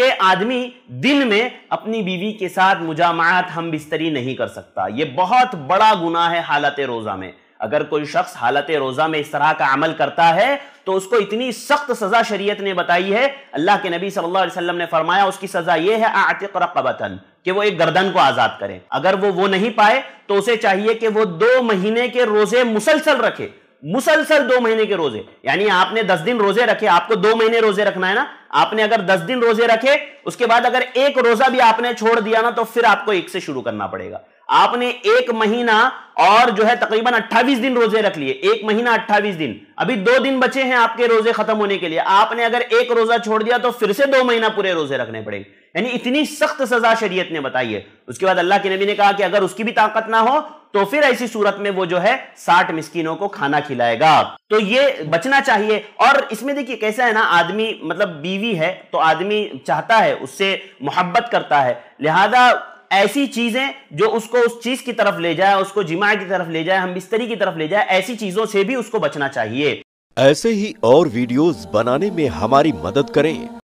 ये आदमी दिन में अपनी बीवी के साथ मुजामात हम बिस्तरी नहीं कर सकता ये बहुत बड़ा गुना है हालत रोज़ा में अगर कोई शख्स हालत रोज़ा में इस तरह का अमल करता है तो उसको इतनी सख्त सज़ा शरीयत ने बताई है अल्लाह के नबी सल्लल्लाहु अलैहि वसल्लम ने फरमाया उसकी सज़ा यह है आतिक रकबतन कि वो एक गर्दन को आज़ाद करे अगर वो वो नहीं पाए तो उसे चाहिए कि वो दो महीने के रोज़े मुसलसल रखे मुसलसल दो महीने के रोजे यानी आपने दस दिन रोजे रखे आपको दो महीने रोजे रखना है ना आपने अगर दस दिन रोजे रखे उसके बाद अगर एक रोजा भी आपने छोड़ दिया ना तो फिर आपको एक से शुरू करना पड़ेगा आपने एक महीना और जो है तकरीबन 28 दिन रोजे रख लिए एक महीना 28 दिन अभी दो दिन बचे हैं आपके रोजे खत्म होने के लिए आपने अगर एक रोजा छोड़ दिया तो फिर से दो महीना पूरे रोजे रखने पड़ेंगे यानी इतनी सख्त सजा शरीयत ने बताई है उसके बाद अल्लाह के नबी ने कहा कि अगर उसकी भी ताकत ना हो तो फिर ऐसी सूरत में वो जो है साठ मिस्किनों को खाना खिलाएगा तो ये बचना चाहिए और इसमें देखिए कैसा है ना आदमी मतलब बीवी है तो आदमी चाहता है उससे मोहब्बत करता है लिहाजा ऐसी चीजें जो उसको उस चीज की तरफ ले जाए उसको जिमा की तरफ ले जाए हम बिस्तरी की तरफ ले जाए ऐसी चीजों से भी उसको बचना चाहिए ऐसे ही और वीडियोस बनाने में हमारी मदद करें